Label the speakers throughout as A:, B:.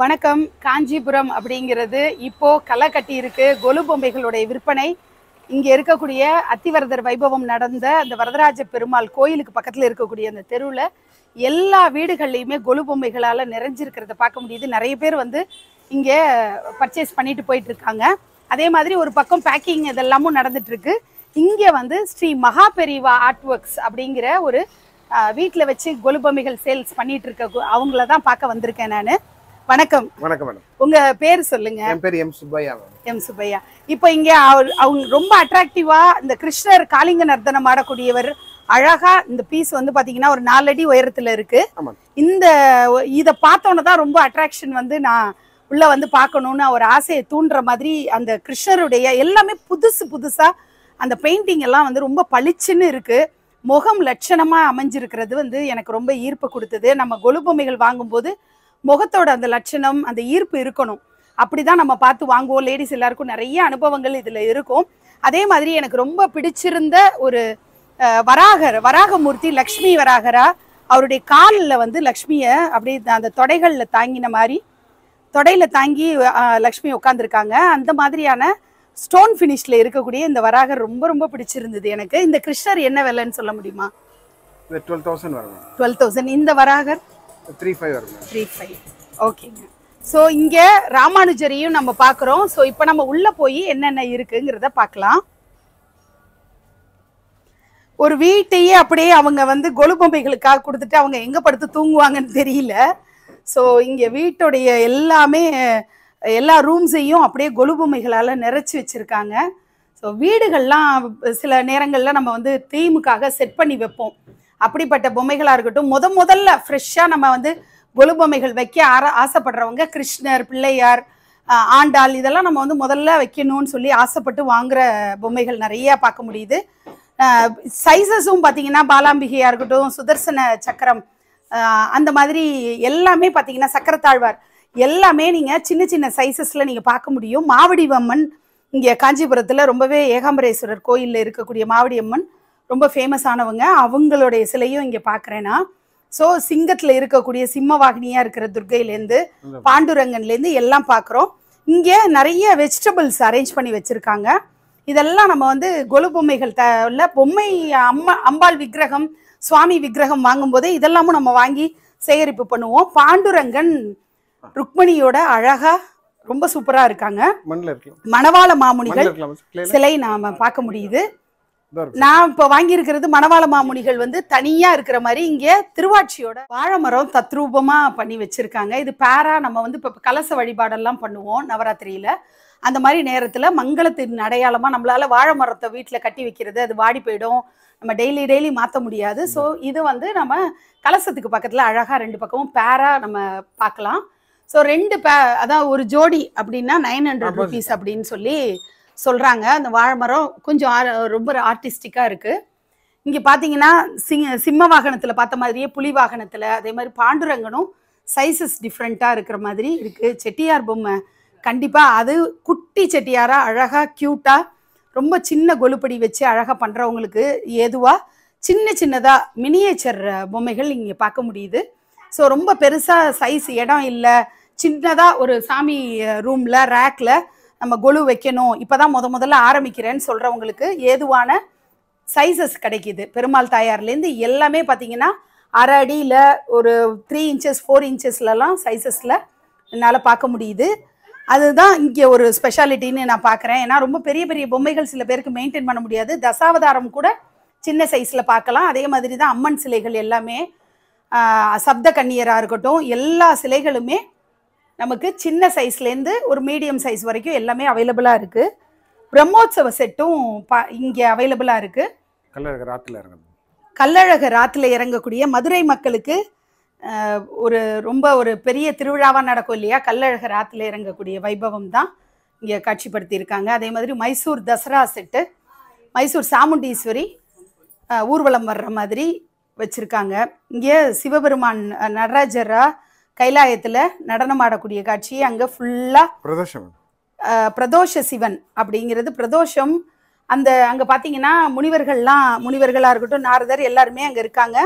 A: வணக்கம் காஞ்சிபுரம் அப்படிங்கிறது இப்போ களை கட்டி இருக்கு கொலு பொம்மைகளுடைய விற்பனை இங்கே இருக்கக்கூடிய அத்திவரதர் வைபவம் நடந்த அந்த வரதராஜ பெருமாள் கோயிலுக்கு பக்கத்தில் இருக்கக்கூடிய அந்த தெருவில் எல்லா வீடுகள்லையுமே கொலு பொம்மைகளால் நிறைஞ்சிருக்கிறத பார்க்க முடியுது நிறைய பேர் வந்து இங்கே பர்ச்சேஸ் பண்ணிட்டு போயிட்டு இருக்காங்க அதே மாதிரி ஒரு பக்கம் பேக்கிங் இதெல்லாமும் நடந்துட்டு இருக்கு இங்கே வந்து ஸ்ரீ மகா பெரிவா ஆர்ட் ஒர்க்ஸ் அப்படிங்கிற ஒரு வீட்டில் வச்சு கொலு பொம்மைகள் சேல்ஸ் பண்ணிட்டு இருக்க அவங்கள தான் பார்க்க வந்திருக்கேன் நான் வணக்கம் வணக்கம் மேடம் உங்க பேர் சொல்லுங்க என் பேர் எம் சுப்பையா எம் சுப்பையா இப்போ இங்க அவங்க ரொம்ப அட்ராக்டிவா இந்த கிருஷ்ணர் காளிங்க நர்த்தனம் ஆடக்கூடியவர் அழகா இந்த பீஸ் வந்து பாத்தீங்கன்னா ஒரு நாலடி உயரத்துல இருக்கு இந்த இத பார்த்தோன்னதான் தான் ரொம்ப அட்ராக்ஷன் வந்து நான் உள்ள வந்து பார்க்கணும்னு ஒரு ஆசையை தூண்டுற மாதிரி அந்த கிருஷ்ணருடைய எல்லாமே புதுசு புதுசா அந்த பெயிண்டிங் எல்லாம் வந்து ரொம்ப பளிச்சுன்னு இருக்கு முகம் லட்சணமா அமைஞ்சிருக்கிறது வந்து எனக்கு ரொம்ப ஈர்ப்பு கொடுத்தது நம்ம கொலுபொம்மைகள் வாங்கும்போது முகத்தோட அந்த லட்சணம் அந்த ஈர்ப்பு இருக்கணும் அப்படிதான் நம்ம பார்த்து வாங்குவோம் லேடிஸ் எல்லாருக்கும் நிறைய அனுபவங்கள் இதுல இருக்கும் அதே மாதிரி எனக்கு ரொம்ப பிடிச்சிருந்த ஒரு வராகர் வராகமூர்த்தி லக்ஷ்மி வராகரா அவருடைய காலில் வந்து லக்ஷ்மியை அப்படியே அந்த தொடைகளில் தாங்கின மாதிரி தொடையில் தாங்கி லக்ஷ்மி உட்காந்துருக்காங்க அந்த மாதிரியான ஸ்டோன் ஃபினிஷில் இருக்கக்கூடிய இந்த வராகர் ரொம்ப ரொம்ப பிடிச்சிருந்தது எனக்கு இந்த கிருஷ்ணர் என்ன வேலைன்னு சொல்ல முடியுமா தௌசண்ட் டுவெல் தௌசண்ட் இந்த வராகர்
B: த்ரீ ஃபைவ் வரும் த்ரீ ஃபைவ்
A: ஓகேங்க ஸோ இங்கே ராமானுஜரையும் நம்ம பார்க்குறோம் ஸோ இப்போ நம்ம உள்ளே போய் என்னென்ன இருக்குங்கிறத பார்க்கலாம் ஒரு வீட்டையே அப்படியே அவங்க வந்து கொலு பொம்மைகளுக்காக கொடுத்துட்டு அவங்க எங்கே படுத்து தூங்குவாங்கன்னு தெரியல ஸோ இங்கே வீட்டுடைய எல்லாமே எல்லா ரூம்ஸையும் அப்படியே கொலு பொம்மைகளால் நிறச்சி வச்சுருக்காங்க ஸோ வீடுகள்லாம் சில நேரங்களில் நம்ம வந்து தீமுக்காக செட் பண்ணி வைப்போம் அப்படிப்பட்ட பொம்மைகளாக இருக்கட்டும் முத முதல்ல ஃப்ரெஷ்ஷாக நம்ம வந்து கொலு பொம்மைகள் வைக்க ஆர ஆசைப்படுறவங்க கிருஷ்ணர் பிள்ளையார் ஆண்டாள் இதெல்லாம் நம்ம வந்து முதல்ல வைக்கணும்னு சொல்லி ஆசைப்பட்டு வாங்குற பொம்மைகள் நிறையா பார்க்க முடியுது சைஸஸும் பார்த்தீங்கன்னா பாலாம்பிகையாக இருக்கட்டும் சுதர்சன சக்கரம் அந்த மாதிரி எல்லாமே பார்த்தீங்கன்னா சக்கரத்தாழ்வார் எல்லாமே நீங்கள் சின்ன சின்ன சைஸஸில் நீங்கள் பார்க்க முடியும் மாவடிவம்மன் இங்கே காஞ்சிபுரத்தில் ரொம்பவே ஏகாம்பரேஸ்வரர் கோயிலில் இருக்கக்கூடிய மாவடி அம்மன் ரொம்ப ஃபேமஸ் ஆனவங்க அவங்களுடைய சிலையும் இங்கே பாக்குறேன்னா ஸோ சிங்கத்தில் இருக்கக்கூடிய சிம்மவாகினியாக இருக்கிற பாண்டுரங்கன்ல பாண்டுரங்கன்லேருந்து எல்லாம் பார்க்குறோம் இங்கே நிறைய வெஜிடபிள்ஸ் அரேஞ்ச் பண்ணி வச்சிருக்காங்க இதெல்லாம் நம்ம வந்து கொலு பொம்மைகள் த உள்ள பொம்மை அம்மா அம்பாள் விக்கிரகம் சுவாமி விக்கிரகம் போதே இதெல்லாமும் நம்ம வாங்கி சேகரிப்பு பண்ணுவோம் பாண்டுரங்கன் ருக்மணியோட அழகா ரொம்ப சூப்பரா இருக்காங்க மணவாள மாமுனிகள் சிலை நாம பார்க்க முடியுது நான் இப்ப வாங்கி இருக்கிறது மணவாள மாமுனிகள் வந்து தனியா இருக்கிற மாதிரி இங்க திருவாட்சியோட மரம் தத்ரூபமா பண்ணி வச்சிருக்காங்க இது பேரா நம்ம வந்து இப்ப கலச வழிபாடெல்லாம் பண்ணுவோம் நவராத்திரியில அந்த மாதிரி நேரத்துல மங்களத்தின் அடையாளமா நம்மளால வாழை மரத்தை வீட்டுல கட்டி வைக்கிறது அது வாடி போயிடும் நம்ம டெய்லி டெய்லி மாற்ற முடியாது ஸோ இது வந்து நம்ம கலசத்துக்கு பக்கத்துல அழகா ரெண்டு பக்கமும் பேரா நம்ம பார்க்கலாம் ஸோ ரெண்டு பே அதான் ஒரு ஜோடி அப்படின்னா நைன் ஹண்ட்ரட் ருபீஸ் அப்படின்னு சொல்லி சொல்கிறாங்க அந்த வாழை மரம் கொஞ்சம் ரொம்ப ஆர்டிஸ்டிக்காக இருக்குது இங்கே பார்த்தீங்கன்னா சிங்க சிம்ம வாகனத்தில் பார்த்த மாதிரியே புலி வாகனத்தில் அதே மாதிரி பாண்டுரங்கனும் சைஸஸ் டிஃப்ரெண்ட்டாக இருக்கிற மாதிரி இருக்குது செட்டியார் பொம்மை கண்டிப்பாக அது குட்டி செட்டியாராக அழகாக க்யூட்டாக ரொம்ப சின்ன கொலுப்படி வச்சு அழகாக பண்ணுறவங்களுக்கு ஏதுவாக சின்ன சின்னதாக மினியேச்சர் பொம்மைகள் இங்கே பார்க்க முடியுது ஸோ ரொம்ப பெருசாக சைஸ் இடம் இல்லை சின்னதாக ஒரு சாமி ரூமில் ரேக்கில் நம்ம கொழு வைக்கணும் இப்போதான் முத முதல்ல ஆரம்பிக்கிறேன்னு சொல்கிறவங்களுக்கு ஏதுவான சைஸஸ் கிடைக்கிது பெருமாள் தாயார்லேருந்து எல்லாமே பார்த்தீங்கன்னா அரை அடியில் ஒரு த்ரீ இன்ச்சஸ் ஃபோர் இன்ச்சஸ்லலாம் சைஸஸில் என்னால் பார்க்க முடியுது அதுதான் இங்கே ஒரு ஸ்பெஷாலிட்டின்னு நான் பார்க்குறேன் ஏன்னா ரொம்ப பெரிய பெரிய பொம்மைகள் சில பேருக்கு மெயின்டைன் பண்ண முடியாது தசாவதாரம் கூட சின்ன சைஸில் பார்க்கலாம் அதே மாதிரி தான் அம்மன் சிலைகள் எல்லாமே சப்த கண்ணியராக இருக்கட்டும் எல்லா சிலைகளுமே நமக்கு சின்ன சைஸ்லேருந்து ஒரு மீடியம் சைஸ் வரைக்கும் எல்லாமே அவைலபிளாக இருக்குது பிரம்மோத்சவ செட்டும் பா இங்கே அவைலபிளாக இருக்குது
B: கல்லழக ராத்தில் இறங்க
A: கல்லழக ராத்தில் இறங்கக்கூடிய மதுரை மக்களுக்கு ஒரு ரொம்ப ஒரு பெரிய திருவிழாவாக நடக்கும் இல்லையா கல்லழக ராத்தில் இறங்கக்கூடிய வைபவம் தான் இங்கே காட்சிப்படுத்தியிருக்காங்க அதே மாதிரி மைசூர் தசரா செட்டு மைசூர் சாமுண்டீஸ்வரி ஊர்வலம் வர்ற மாதிரி வச்சுருக்காங்க இங்கே சிவபெருமான் நடராஜரா கைலாயத்தில் நடனம் ஆடக்கூடிய காட்சியை அங்கே ஃபுல்லாக பிரதோஷம் பிரதோஷ சிவன் அப்படிங்கிறது பிரதோஷம் அந்த அங்கே பார்த்தீங்கன்னா முனிவர்கள்லாம் முனிவர்களாக இருக்கட்டும் நாரதர் எல்லாருமே அங்கே இருக்காங்க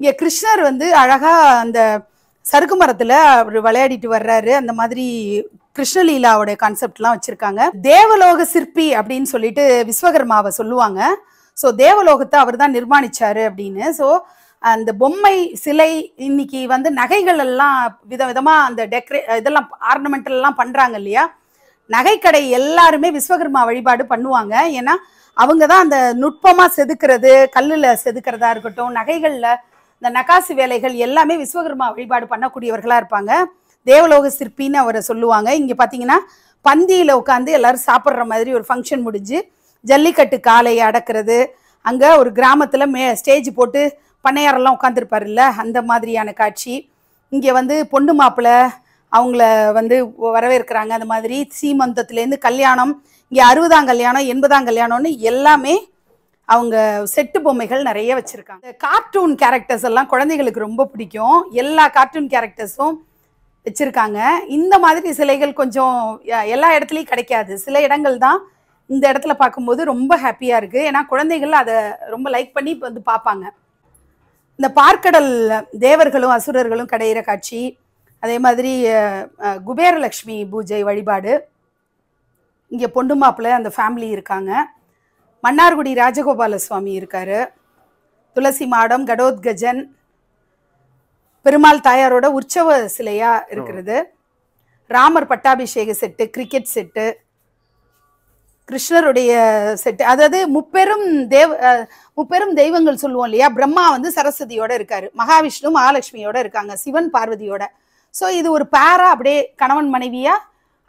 A: இங்கே கிருஷ்ணர் வந்து அழகாக அந்த சருக்கு மரத்தில் அவர் விளையாடிட்டு வர்றாரு அந்த மாதிரி கிருஷ்ணலீலாவோட கான்செப்ட்லாம் வச்சுருக்காங்க தேவலோக சிற்பி அப்படின்னு சொல்லிட்டு விஸ்வகர்மாவை சொல்லுவாங்க ஸோ தேவலோகத்தை அவர் தான் நிர்மாணிச்சாரு அப்படின்னு ஸோ அந்த பொம்மை சிலை இன்னைக்கு வந்து நகைகள் எல்லாம் விதவிதமாக அந்த டெக்கரே இதெல்லாம் ஆர்னமெண்டல் எல்லாம் பண்றாங்க இல்லையா நகைக்கடை எல்லாருமே விஸ்வகர்மா வழிபாடு பண்ணுவாங்க ஏன்னா அவங்க தான் அந்த நுட்பமாக செதுக்கிறது கல்லில் செதுக்கிறதா இருக்கட்டும் நகைகளில் இந்த நகாசு வேலைகள் எல்லாமே விஸ்வகர்மா வழிபாடு பண்ணக்கூடியவர்களாக இருப்பாங்க தேவலோக சிற்பின்னு அவரை சொல்லுவாங்க இங்கே பார்த்தீங்கன்னா பந்தியில் உட்காந்து எல்லாரும் சாப்பிட்ற மாதிரி ஒரு ஃபங்க்ஷன் முடிஞ்சு ஜல்லிக்கட்டு காலையை அடக்கிறது அங்கே ஒரு கிராமத்தில் மே ஸ்டேஜ் போட்டு பண்ணையாரெல்லாம் உட்காந்துருப்பாருல்ல அந்த மாதிரியான காட்சி இங்கே வந்து பொண்ணு மாப்பிள்ளை அவங்கள வந்து வரவேற்கிறாங்க அந்த மாதிரி சீமந்தத்துலேருந்து கல்யாணம் இங்கே அறுபதாம் கல்யாணம் எண்பதாம் கல்யாணம்னு எல்லாமே அவங்க செட்டு பொம்மைகள் நிறைய வச்சுருக்காங்க கார்ட்டூன் கேரக்டர்ஸ் எல்லாம் குழந்தைகளுக்கு ரொம்ப பிடிக்கும் எல்லா கார்ட்டூன் கேரக்டர்ஸும் வச்சுருக்காங்க இந்த மாதிரி சிலைகள் கொஞ்சம் எல்லா இடத்துலையும் கிடைக்காது சில இடங்கள் தான் இந்த இடத்துல பார்க்கும்போது ரொம்ப ஹாப்பியாக இருக்குது ஏன்னா குழந்தைகள் அதை ரொம்ப லைக் பண்ணி வந்து பார்ப்பாங்க இந்த பார்க்கடல் தேவர்களும் அசுரர்களும் கடையிற காட்சி அதே மாதிரி குபேரலக்ஷ்மி பூஜை வழிபாடு இங்கே பொண்டு மாப்பிள்ள அந்த ஃபேமிலி இருக்காங்க மன்னார்குடி ராஜகோபால சுவாமி இருக்காரு துளசி மாடம் கடோத்கஜன் பெருமாள் தாயாரோட உற்சவ சிலையாக இருக்கிறது ராமர் பட்டாபிஷேக செட்டு கிரிக்கெட் செட்டு கிருஷ்ணருடைய செட்டு அதாவது முப்பெரும் தேவ முப்பெரும் தெய்வங்கள் சொல்லுவோம் இல்லையா பிரம்மா வந்து சரஸ்வதியோட இருக்காரு மகாவிஷ்ணு மகாலட்சுமியோட இருக்காங்க சிவன் பார்வதியோட ஸோ இது ஒரு பேரா அப்படியே கணவன் மனைவியா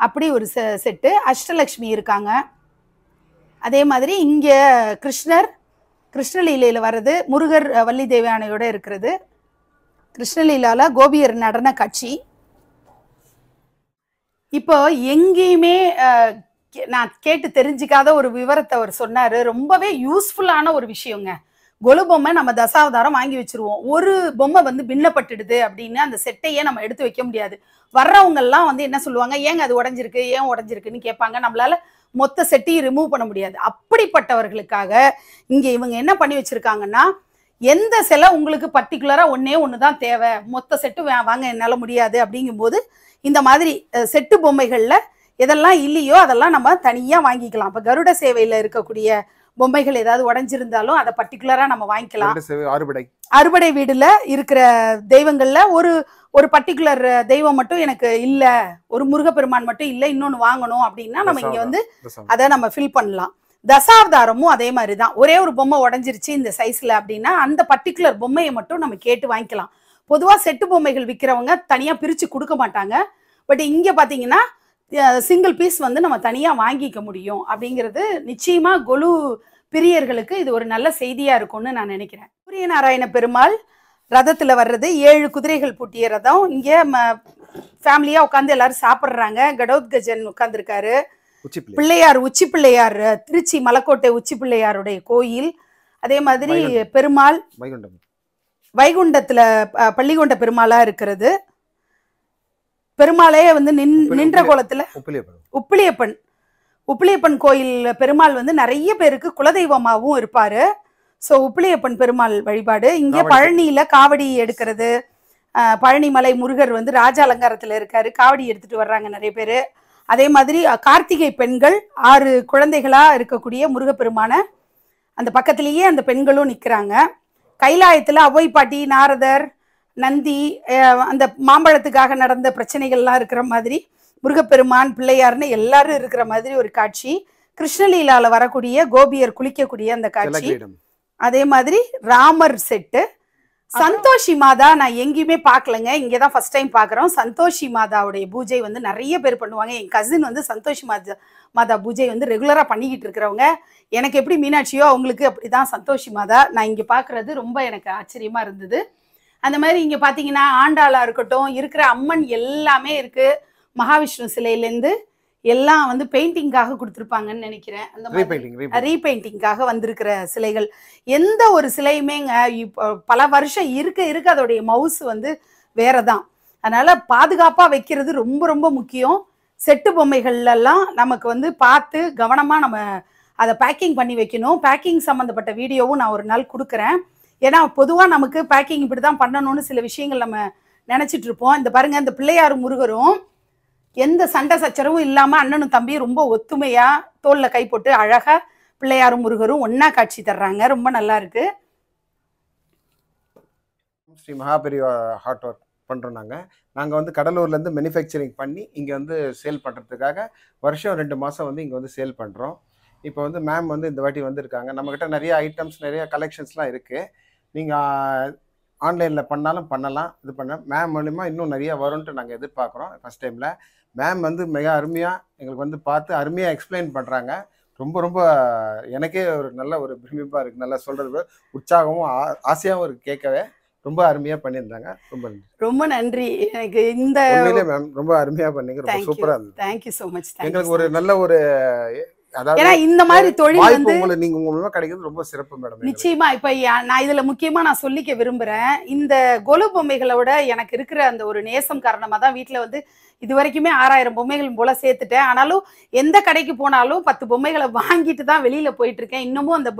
A: அப்படி ஒரு செட்டு அஷ்டலக்ஷ்மி இருக்காங்க அதே மாதிரி இங்கே கிருஷ்ணர் கிருஷ்ணலீலையில் வர்றது முருகர் வள்ளி தேவயானையோட இருக்கிறது கிருஷ்ணலீலால கோபியர் நடன காட்சி இப்போ எங்கேயுமே நான் கேட்டு தெரிஞ்சிக்காத ஒரு விவரத்தை அவர் சொன்னார் ரொம்பவே யூஸ்ஃபுல்லான ஒரு விஷயங்க கொலு பொம்மை நம்ம தசாவதாரம் வாங்கி வச்சிருவோம் ஒரு பொம்மை வந்து பின்னப்பட்டுடுது அப்படின்னு அந்த செட்டையே நம்ம எடுத்து வைக்க முடியாது வர்றவங்கெல்லாம் வந்து என்ன சொல்லுவாங்க ஏங்க அது உடஞ்சிருக்கு ஏன் உடஞ்சிருக்குன்னு கேட்பாங்க நம்மளால மொத்த செட்டையும் ரிமூவ் பண்ண முடியாது அப்படிப்பட்டவர்களுக்காக இங்கே இவங்க என்ன பண்ணி வச்சிருக்காங்கன்னா எந்த செலை உங்களுக்கு பர்டிகுலராக ஒன்றே ஒன்று தான் தேவை மொத்த செட்டு வாங்க என்னால் முடியாது அப்படிங்கும்போது இந்த மாதிரி செட்டு பொம்மைகளில் எதெல்லாம் இல்லையோ அதெல்லாம் நம்ம தனியாக வாங்கிக்கலாம் இப்போ கருட சேவையில் இருக்கக்கூடிய பொம்மைகள் ஏதாவது உடஞ்சிருந்தாலும் அதை பர்டிகுலராக நம்ம வாங்கிக்கலாம் அறுபடை அறுபடை வீடில் இருக்கிற தெய்வங்களில் ஒரு ஒரு பர்டிகுலர் தெய்வம் மட்டும் எனக்கு இல்லை ஒரு முருகப்பெருமான் மட்டும் இல்லை இன்னொன்று வாங்கணும் அப்படின்னா நம்ம இங்கே வந்து அதை நம்ம ஃபில் பண்ணலாம் தசாவதாரமும் அதே மாதிரி தான் ஒரே ஒரு பொம்மை உடஞ்சிருச்சு இந்த சைஸில் அப்படின்னா அந்த பர்டிகுலர் பொம்மையை மட்டும் நம்ம கேட்டு வாங்கிக்கலாம் பொதுவாக செட்டு பொம்மைகள் விற்கிறவங்க தனியாக பிரித்து கொடுக்க மாட்டாங்க பட் இங்கே பார்த்தீங்கன்னா சிங்கிள் பீஸ் வந்து நம்ம தனியாக வாங்கிக்க முடியும் அப்படிங்கிறது நிச்சயமாக கொலு பிரியர்களுக்கு இது ஒரு நல்ல செய்தியாக இருக்கும்னு நான் நினைக்கிறேன் சூரிய நாராயண பெருமாள் ரதத்தில் வர்றது ஏழு குதிரைகள் பூட்டிய ரதம் இங்கே ஃபேமிலியாக உட்காந்து எல்லாரும் சாப்பிட்றாங்க கடோத்கஜன் உட்காந்துருக்காரு பிள்ளையார் உச்சி பிள்ளையார் திருச்சி மலக்கோட்டை உச்சி பிள்ளையாருடைய கோயில் அதே மாதிரி பெருமாள் வைகுண்டத்தில் பள்ளிகொண்ட பெருமாளாக இருக்கிறது பெருமாளே வந்து நின் நின்ற கோலத்துல உப்பிலியப்பன் உப்பிலியப்பன் கோயில் பெருமாள் வந்து நிறைய பேருக்கு குலதெய்வமாகவும் இருப்பாரு ஸோ உப்பிலியப்பன் பெருமாள் வழிபாடு இங்கே பழனியில காவடி எடுக்கிறது பழனிமலை முருகர் வந்து ராஜ அலங்காரத்தில் இருக்காரு காவடி எடுத்துட்டு வர்றாங்க நிறைய பேர் அதே மாதிரி கார்த்திகை பெண்கள் ஆறு குழந்தைகளா இருக்கக்கூடிய முருகப்பெருமான அந்த பக்கத்திலேயே அந்த பெண்களும் நிற்கிறாங்க கைலாயத்தில் அவ்வை பாட்டி நாரதர் நந்தி அந்த மாம்பழத்துக்காக நடந்த பிரச்சனைகள்லாம் இருக்கிற மாதிரி முருகப்பெருமான் பிள்ளையார்னு எல்லாரும் இருக்கிற மாதிரி ஒரு காட்சி கிருஷ்ணலீலால வரக்கூடிய கோபியர் குளிக்கக்கூடிய அந்த காட்சி அதே மாதிரி ராமர் செட்டு சந்தோஷி மாதா நான் எங்கேயுமே பார்க்கலங்க இங்கே தான் ஃபர்ஸ்ட் டைம் பார்க்குறோம் சந்தோஷி மாதாவுடைய பூஜை வந்து நிறைய பேர் பண்ணுவாங்க என் கசின் வந்து சந்தோஷி மாதா மாதா பூஜை வந்து ரெகுலராக பண்ணிக்கிட்டு இருக்கிறவங்க எனக்கு எப்படி மீனாட்சியோ அவங்களுக்கு அப்படிதான் சந்தோஷி மாதா நான் இங்கே பார்க்குறது ரொம்ப எனக்கு ஆச்சரியமா இருந்தது அந்த மாதிரி இங்கே பார்த்தீங்கன்னா ஆண்டாளாக இருக்கட்டும் இருக்கிற அம்மன் எல்லாமே இருக்குது மகாவிஷ்ணு சிலையிலேருந்து எல்லாம் வந்து பெயிண்டிங்காக கொடுத்துருப்பாங்கன்னு நினைக்கிறேன்
B: அந்த
A: ரீபெயிண்டிங்காக வந்திருக்கிற சிலைகள் எந்த ஒரு சிலையுமேங்க இப்போ பல வருஷம் இருக்க இருக்க அதோடைய மவுஸ் வந்து வேற தான் அதனால பாதுகாப்பாக வைக்கிறது ரொம்ப ரொம்ப முக்கியம் செட்டு பொம்மைகள்லாம் நமக்கு வந்து பார்த்து கவனமாக நம்ம அதை பேக்கிங் பண்ணி வைக்கணும் பேக்கிங் சம்மந்தப்பட்ட வீடியோவும் நான் ஒரு நாள் கொடுக்குறேன் ஏன்னா பொதுவாக நமக்கு பேக்கிங் இப்படி தான் பண்ணணும்னு சில விஷயங்கள் நம்ம நினச்சிட்டு இருப்போம் இந்த பாருங்க இந்த பிள்ளையார் முருகரும் எந்த சண்டை சச்சரவும் இல்லாமல் அண்ணனும் தம்பியும் ரொம்ப ஒத்துமையாக தோலில் கை போட்டு அழகாக பிள்ளையாரும் முருகரும் ஒன்றா காட்சி தர்றாங்க ரொம்ப நல்லா இருக்கு
B: ஸ்ரீ மகாபெரிவா ஹாட் ஒர்க் பண்ணுறோம் நாங்கள் நாங்கள் வந்து கடலூர்லேருந்து மேனுஃபேக்சரிங் பண்ணி இங்கே வந்து சேல் பண்ணுறதுக்காக வருஷம் ரெண்டு மாதம் வந்து இங்கே வந்து சேல் பண்ணுறோம் இப்போ வந்து மேம் வந்து இந்த வாட்டி வந்திருக்காங்க நம்மக்கிட்ட நிறைய ஐட்டம்ஸ் நிறைய கலெக்ஷன்ஸ்லாம் இருக்குது நீங்கள் ஆன்லைனில் பண்ணாலும் பண்ணலாம் இது பண்ண மேம் மூலிமா இன்னும் நிறையா வரும்ன்ட்டு நாங்கள் எதிர்பார்க்குறோம் ஃபஸ்ட் டைமில் மேம் வந்து மிக அருமையாக எங்களுக்கு வந்து பார்த்து அருமையாக எக்ஸ்பிளைன் பண்ணுறாங்க ரொம்ப ரொம்ப எனக்கே ஒரு நல்ல ஒரு பிரமிப்பாக இருக்குது நல்லா சொல்கிறது உற்சாகமும் ஆசையாகவும் இருக்குது கேட்கவே ரொம்ப அருமையாக பண்ணியிருந்தாங்க ரொம்ப நன்றி
A: ரொம்ப நன்றி எனக்கு இந்த மேம் ரொம்ப அருமையாக பண்ணீங்க ரொம்ப சூப்பராக இருந்தது தேங்க்யூ ஸோ மச் எங்களுக்கு ஒரு
B: நல்ல ஒரு ஏன்னா இந்த மாதிரி தொழில் வந்து நீங்க உங்களுக்கு கிடைக்கிறது ரொம்ப சிறப்பு மேடம்
A: நிச்சயமா இப்ப நான் இதுல முக்கியமா நான் சொல்லிக்க விரும்புறேன் இந்த கொலு பொம்மைகளோட எனக்கு இருக்கிற அந்த ஒரு நேசம் காரணமா தான் வீட்டுல வந்து இது வரைக்குமே ஆறாயிரம் பொம்மைகள் போல சேர்த்துட்டேன் ஆனாலும் எந்த கடைக்கு போனாலும் பத்து பொம்மைகளை வாங்கிட்டு தான் வெளியில போயிட்டு இருக்கேன் இன்னமும் அந்த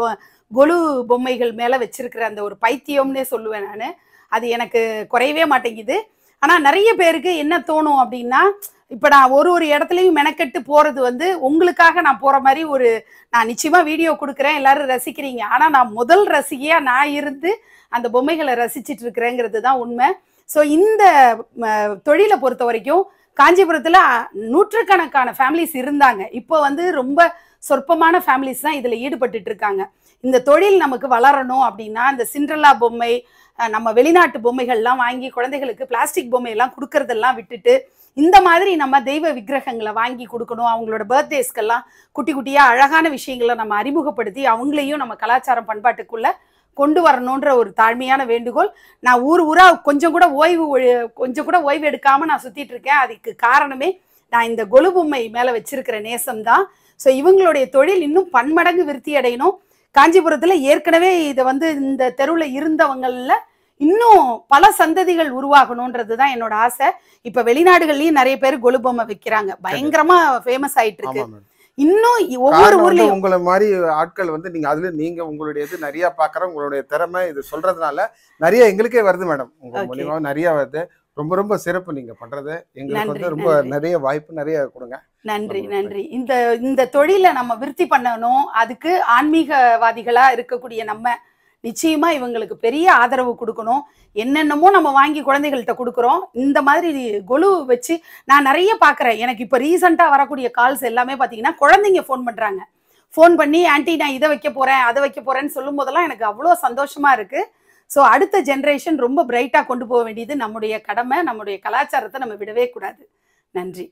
A: கொலு பொம்மைகள் மேல வச்சிருக்கிற அந்த ஒரு பைத்தியம்னே சொல்லுவேன் நான் அது எனக்கு குறையவே மாட்டேங்குது ஆனா நிறைய பேருக்கு என்ன தோணும் அப்படின்னா இப்போ நான் ஒரு ஒரு இடத்துலையும் மெனக்கெட்டு போகிறது வந்து உங்களுக்காக நான் போகிற மாதிரி ஒரு நான் நிச்சயமாக வீடியோ கொடுக்குறேன் எல்லாரும் ரசிக்கிறீங்க ஆனால் நான் முதல் ரசிகையாக நான் இருந்து அந்த பொம்மைகளை ரசிச்சிட்டு இருக்கிறேங்கிறது தான் உண்மை ஸோ இந்த தொழிலை பொறுத்த வரைக்கும் காஞ்சிபுரத்தில் நூற்றுக்கணக்கான ஃபேமிலிஸ் இருந்தாங்க இப்போ வந்து ரொம்ப சொற்பமான ஃபேமிலிஸ் தான் இதில் ஈடுபட்டு இருக்காங்க இந்த தொழில் நமக்கு வளரணும் அப்படின்னா இந்த சிண்ட்ரல்லா பொம்மை நம்ம வெளிநாட்டு பொம்மைகள்லாம் வாங்கி குழந்தைகளுக்கு பிளாஸ்டிக் பொம்மையெல்லாம் கொடுக்கறதெல்லாம் விட்டுட்டு இந்த மாதிரி நம்ம தெய்வ விக்கிரகங்களை வாங்கி கொடுக்கணும் அவங்களோட பர்த்டேஸ்க்கெல்லாம் குட்டி குட்டியாக அழகான விஷயங்களை நம்ம அறிமுகப்படுத்தி அவங்களையும் நம்ம கலாச்சாரம் பண்பாட்டுக்குள்ளே கொண்டு வரணுன்ற ஒரு தாழ்மையான வேண்டுகோள் நான் ஊர் ஊராக கொஞ்சம் கூட ஓய்வு கொஞ்சம் கூட ஓய்வு எடுக்காமல் நான் சுற்றிட்டு இருக்கேன் அதுக்கு காரணமே நான் இந்த கொலு பொம்மை மேலே வச்சிருக்கிற நேசம் தான் ஸோ இவங்களுடைய தொழில் இன்னும் பன்மடங்கு விருத்தி அடையணும் காஞ்சிபுரத்தில் ஏற்கனவே இதை வந்து இந்த தெருவில் இருந்தவங்களில் இன்னும் பல சந்ததிகள் உருவாகணும்ன்றது தான் என்னோட ஆசை இப்ப வெளிநாடுகள்லயும் நிறைய பேர் கொலு பொம்மை வைக்கிறாங்க பயங்கரமா ஃபேமஸ் ஆயிட்டு இருக்கு இன்னும் ஒவ்வொரு ஊர்லயும்
B: உங்களை மாதிரி ஆட்கள் வந்து நீங்க அதுல நீங்க உங்களுடைய இது நிறைய பாக்குற
A: உங்களுடைய திறமை இது சொல்றதுனால
B: நிறைய எங்களுக்கே வருது மேடம் உங்க மூலியமா நிறைய வருது ரொம்ப ரொம்ப சிறப்பு நீங்க பண்றது எங்களுக்கு வந்து ரொம்ப நிறைய வாய்ப்பு நிறைய கொடுங்க
A: நன்றி நன்றி இந்த இந்த தொழில நம்ம விருத்தி பண்ணணும் அதுக்கு ஆன்மீகவாதிகளா இருக்கக்கூடிய நம்ம நிச்சயமாக இவங்களுக்கு பெரிய ஆதரவு கொடுக்கணும் என்னென்னமோ நம்ம வாங்கி குழந்தைகள்கிட்ட கொடுக்குறோம் இந்த மாதிரி கொலு வச்சு நான் நிறைய பார்க்குறேன் எனக்கு இப்போ ரீசெண்டாக வரக்கூடிய கால்ஸ் எல்லாமே பார்த்தீங்கன்னா குழந்தைங்க ஃபோன் பண்ணுறாங்க ஃபோன் பண்ணி ஆன்ட்டி நான் இதை வைக்க போகிறேன் அதை வைக்க போகிறேன்னு சொல்லும் போதெல்லாம் எனக்கு அவ்வளோ சந்தோஷமாக இருக்குது ஸோ அடுத்த ஜென்ரேஷன் ரொம்ப பிரைட்டாக கொண்டு போக வேண்டியது நம்முடைய கடமை நம்முடைய கலாச்சாரத்தை நம்ம விடவே கூடாது நன்றி